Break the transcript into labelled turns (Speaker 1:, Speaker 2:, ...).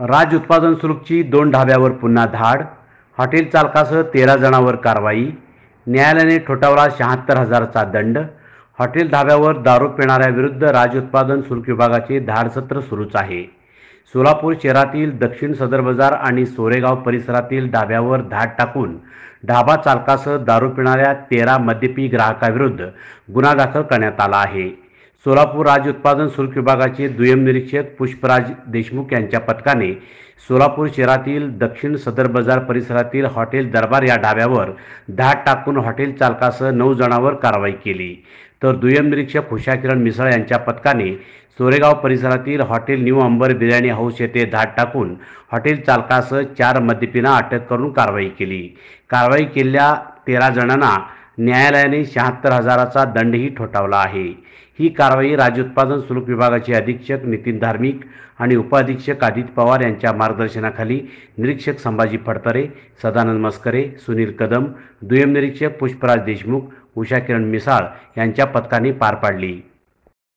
Speaker 1: राज उत्पादन सुरूकची दोन ढाब्यावर पुन्हा धाड हॉटेल चालकासह तेरा जणांवर कारवाई न्यायालयाने ठोठावला शहात्तर हजाराचा दंड हॉटेल धाब्यावर दारू पिणाऱ्याविरुद्ध राज उत्पादन शुल्क विभागाचे धाडसत्र सुरूच आहे सोलापूर शहरातील दक्षिण सदर बाजार आणि सोरेगाव परिसरातील ढाब्यावर धाड टाकून ढाबा चालकासह दारू पिणाऱ्या तेरा मद्यपी ग्राहकाविरुद्ध गुन्हा दाखल करण्यात आला आहे सोलापूर राज्य उत्पादन शुल्क विभागाचे दुय्यम निरीक्षक पुष्पराज देशमुख यांच्या पथकाने सोलापूर शहरातील दक्षिण सदर बाजार परिसरातील हॉटेल दरबार या ढाब्यावर धाट टाकून हॉटेल चालकासह नऊ जणांवर कारवाई केली तर दुय्यम निरीक्षक हुषा किरण मिसळ यांच्या पथकाने सोरेगाव परिसरातील hotel new Ambar biryani house येथे धाट टाकून हॉटेल चालकासह चार मद्यपिना अटक करून कारवाई केली कारवाई केलेल्या तेरा जणांना न्यायालयाने शहात्तर हजाराचा दंडही ठोठावला आहे ही कारवाई राज्य उत्पादन शुल्क विभागाचे अधीक्षक नितीन धार्मिक आणि उपाधीक्षक आदित्य पवार यांच्या मार्गदर्शनाखाली निरीक्षक संभाजी फडतरे सदानंद मस्करे सुनील कदम दुय्यम निरीक्षक पुष्पराज देशमुख उषा किरण मिसाळ यांच्या पथकाने पार पाडली